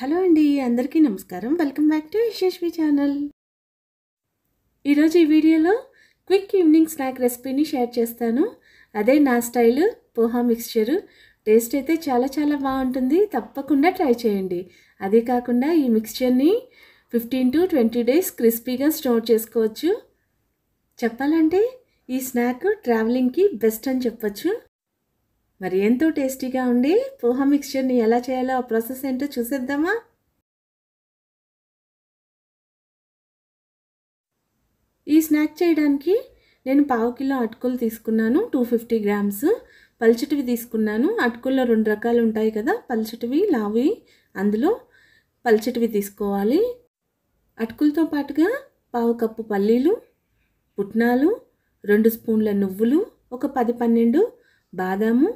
hello అండి అందరికీ నమస్కారం welcome back to Yashasvi channel ఈరోజు ఈ వీడియోలో క్విక్ ఈవినింగ్ స్నాక్ రెసిపీని షేర్ చేస్తాను అదే నా స్టైల్ పోహా మిక్స్చరు టేస్ట్ అయితే చాలా చాలా బాగుంటుంది తప్పకుండా ట్రై చేయండి అదే కాకుండా ఈ మిక్స్చర్ని ఫిఫ్టీన్ టు ట్వంటీ డేస్ క్రిస్పీగా స్టోర్ చేసుకోవచ్చు చెప్పాలంటే ఈ స్నాక్ ట్రావెలింగ్కి బెస్ట్ అని చెప్పచ్చు మరి ఎంతో టేస్టీగా ఉండి పోహా మిక్స్చర్ని ఎలా చేయాలో ఆ ప్రాసెస్ ఏంటో చూసేద్దామా ఈ స్నాక్ చేయడానికి నేను పావు కిలో అటుకులు తీసుకున్నాను టూ ఫిఫ్టీ గ్రామ్స్ పల్చటివి తీసుకున్నాను అటుకుల్లో రెండు రకాలు ఉంటాయి కదా పల్చటివి లావి అందులో పల్చటివి తీసుకోవాలి అటుకులతో పాటుగా పావు కప్పు పల్లీలు పుట్నాలు రెండు స్పూన్ల నువ్వులు ఒక పది పన్నెండు బాదాము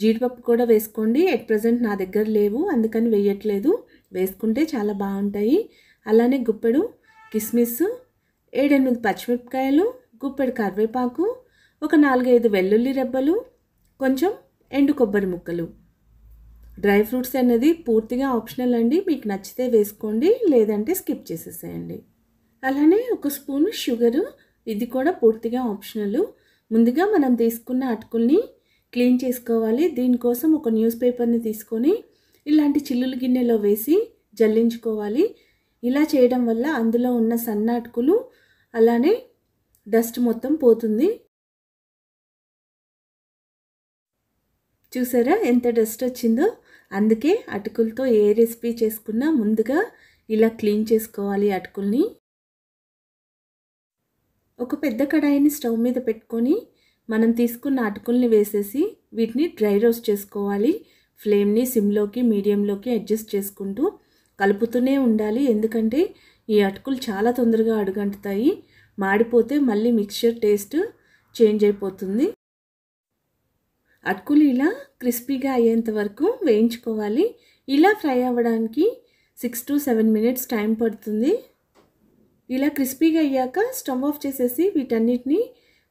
జీడిపప్పు కూడా వేసుకోండి ఎట్ ప్రజెంట్ నా దగ్గర లేవు అందుకని వేయట్లేదు వేసుకుంటే చాలా బాగుంటాయి అలానే గుప్పెడు కిస్మిస్ ఏడెనిమిది పచ్చిమిరపకాయలు గుప్పెడు కరివేపాకు ఒక నాలుగైదు వెల్లుల్లి రెబ్బలు కొంచెం ఎండు కొబ్బరి ముక్కలు డ్రై ఫ్రూట్స్ అనేది పూర్తిగా ఆప్షనల్ అండి మీకు నచ్చితే వేసుకోండి లేదంటే స్కిప్ చేసేసేయండి అలానే ఒక స్పూను షుగరు ఇది కూడా పూర్తిగా ఆప్షనల్ ముందుగా మనం తీసుకున్న అటుకుల్ని క్లీన్ చేసుకోవాలి దీనికోసం ఒక న్యూస్ పేపర్ని తీసుకొని ఇలాంటి చిల్లుల గిన్నెలో వేసి జల్లించుకోవాలి ఇలా చేయడం వల్ల అందులో ఉన్న సన్నాటుకులు అలానే డస్ట్ మొత్తం పోతుంది చూసారా ఎంత డస్ట్ వచ్చిందో అందుకే అటుకులతో ఏ రెసిపీ చేసుకున్నా ముందుగా ఇలా క్లీన్ చేసుకోవాలి అటుకుల్ని ఒక పెద్ద కడాయిని స్టవ్ మీద పెట్టుకొని మనం తీసుకున్న అటుకుల్ని వేసేసి వీటిని డ్రై రోస్ట్ చేసుకోవాలి ఫ్లేమ్ని సిమ్లోకి మీడియంలోకి అడ్జస్ట్ చేసుకుంటూ కలుపుతూనే ఉండాలి ఎందుకంటే ఈ అటుకులు చాలా తొందరగా అడుగంటుతాయి మాడిపోతే మళ్ళీ మిక్స్చర్ టేస్ట్ చేంజ్ అయిపోతుంది అటుకులు ఇలా క్రిస్పీగా అయ్యేంత వరకు వేయించుకోవాలి ఇలా ఫ్రై అవ్వడానికి six to seven minutes time పడుతుంది ఇలా క్రిస్పీగా అయ్యాక స్టవ్ ఆఫ్ చేసేసి వీటన్నిటిని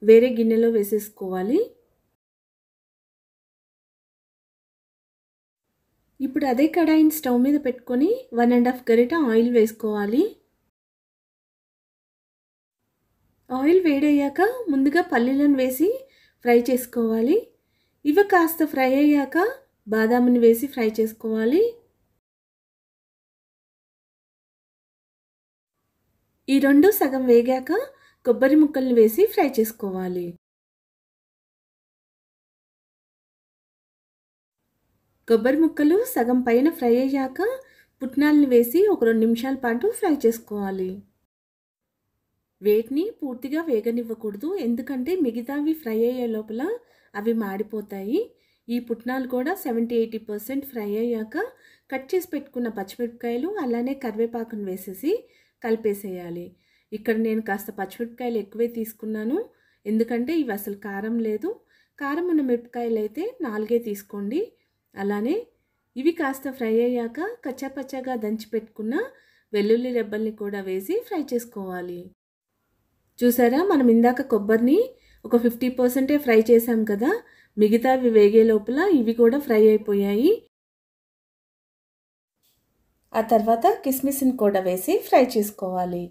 వేరే గిన్నెలో వేసేసుకోవాలి ఇప్పుడు అదే కడాయిని స్టవ్ మీద పెట్టుకొని వన్ అండ్ హాఫ్ గరిట ఆయిల్ వేసుకోవాలి ఆయిల్ వేడయ్యాక ముందుగా పల్లీలను వేసి ఫ్రై చేసుకోవాలి ఇవి కాస్త ఫ్రై అయ్యాక బాదాముని వేసి ఫ్రై చేసుకోవాలి ఈ రెండు సగం వేగాక కొబ్బరి ముక్కల్ని వేసి ఫ్రై చేసుకోవాలి కొబ్బరి ముక్కలు సగం పైన ఫ్రై అయ్యాక పుట్నాలను వేసి ఒక రెండు నిమిషాల పాటు ఫ్రై చేసుకోవాలి వేటిని పూర్తిగా వేగనివ్వకూడదు ఎందుకంటే మిగతావి ఫ్రై అయ్యే లోపల అవి మాడిపోతాయి ఈ పుట్నాలు కూడా సెవెంటీ ఎయిటీ పర్సెంట్ ఫ్రై అయ్యాక కట్ చేసి పెట్టుకున్న పచ్చిమిరపకాయలు అలానే కరివేపాకును వేసేసి కలిపేసేయాలి ఇక్కడ నేను కాస్త పచ్చిమిరపకాయలు ఎక్కువే తీసుకున్నాను ఎందుకంటే ఇవి అసలు కారం లేదు కారం ఉన్న మిరపకాయలు అయితే నాలుగే తీసుకోండి అలానే ఇవి కాస్త ఫ్రై అయ్యాక కచ్చాపచ్చాగా దంచి పెట్టుకున్న వెల్లుల్లి రెబ్బల్ని కూడా వేసి ఫ్రై చేసుకోవాలి చూసారా మనం ఇందాక కొబ్బరిని ఒక ఫిఫ్టీ పర్సెంటే ఫ్రై చేసాం కదా మిగతా అవి వేగే లోపల ఇవి కూడా ఫ్రై అయిపోయాయి ఆ తర్వాత కిస్మిస్ని కూడా వేసి ఫ్రై చేసుకోవాలి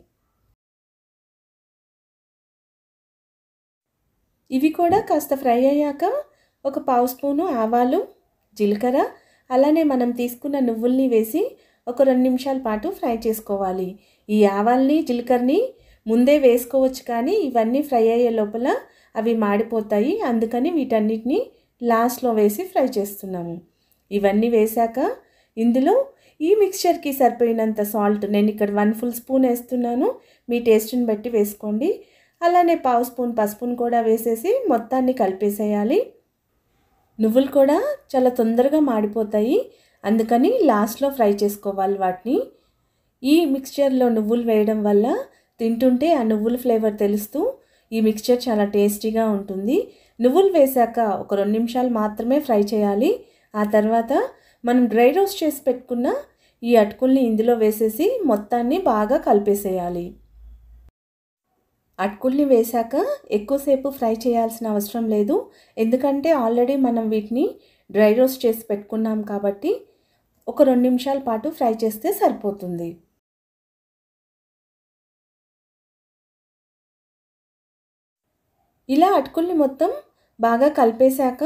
ఇవి కూడా కాస్త ఫ్రై అయ్యాక ఒక పావు స్పూను ఆవాలు జీలకర్ర అలానే మనం తీసుకున్న నువ్వుల్ని వేసి ఒక రెండు నిమిషాల పాటు ఫ్రై చేసుకోవాలి ఈ ఆవాల్ని జీలకర్రని ముందే వేసుకోవచ్చు కానీ ఇవన్నీ ఫ్రై అయ్యే లోపల అవి మాడిపోతాయి అందుకని వీటన్నిటిని లాస్ట్లో వేసి ఫ్రై చేస్తున్నాము ఇవన్నీ వేశాక ఇందులో ఈ మిక్స్చర్కి సరిపోయినంత సాల్ట్ నేను ఇక్కడ వన్ ఫుల్ స్పూన్ వేస్తున్నాను మీ టేస్ట్ని బట్టి వేసుకోండి అలానే పావు స్పూన్ పసుపును కూడా వేసేసి మొత్తాన్ని కలిపేసేయాలి నువ్వులు కూడా చాలా తొందరగా మాడిపోతాయి అందుకని లాస్ట్లో ఫ్రై చేసుకోవాలి వాటిని ఈ మిక్స్చర్లో నువ్వులు వేయడం వల్ల తింటుంటే ఆ నువ్వుల ఫ్లేవర్ తెలుస్తూ ఈ మిక్స్చర్ చాలా టేస్టీగా ఉంటుంది నువ్వులు వేశాక ఒక రెండు నిమిషాలు మాత్రమే ఫ్రై చేయాలి ఆ తర్వాత మనం డ్రై రోస్ట్ చేసి పెట్టుకున్న ఈ అటుకుల్ని ఇందులో వేసేసి మొత్తాన్ని బాగా కలిపేసేయాలి అటుకుల్ని వేశాక ఎక్కువసేపు ఫ్రై చేయాల్సిన అవసరం లేదు ఎందుకంటే ఆల్రెడీ మనం వీటిని డ్రై రోస్ట్ చేసి పెట్టుకున్నాం కాబట్టి ఒక రెండు నిమిషాల పాటు ఫ్రై చేస్తే సరిపోతుంది ఇలా అటుకుల్ని మొత్తం బాగా కలిపేశాక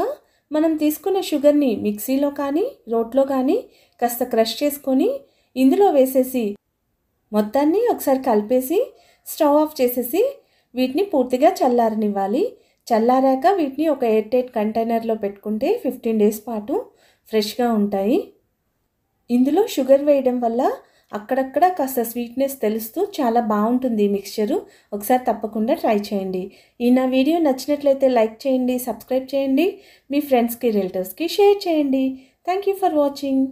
మనం తీసుకున్న షుగర్ని మిక్సీలో కానీ రోట్లో కానీ కాస్త క్రష్ చేసుకొని ఇందులో వేసేసి మొత్తాన్ని ఒకసారి కలిపేసి స్టవ్ ఆఫ్ చేసేసి వీటిని పూర్తిగా చల్లారనివ్వాలి చల్లారాక వీటిని ఒక ఎయిట్ ఎయిట్ కంటైనర్లో పెట్టుకుంటే ఫిఫ్టీన్ డేస్ పాటు ఫ్రెష్గా ఉంటాయి ఇందులో షుగర్ వేయడం వల్ల అక్కడక్కడ కాస్త స్వీట్నెస్ తెలుస్తూ చాలా బాగుంటుంది ఈ మిక్స్చరు ఒకసారి తప్పకుండా ట్రై చేయండి ఈ నా వీడియో నచ్చినట్లయితే లైక్ చేయండి సబ్స్క్రైబ్ చేయండి మీ ఫ్రెండ్స్కి రిలేటివ్స్కి షేర్ చేయండి థ్యాంక్ యూ ఫర్ వాచింగ్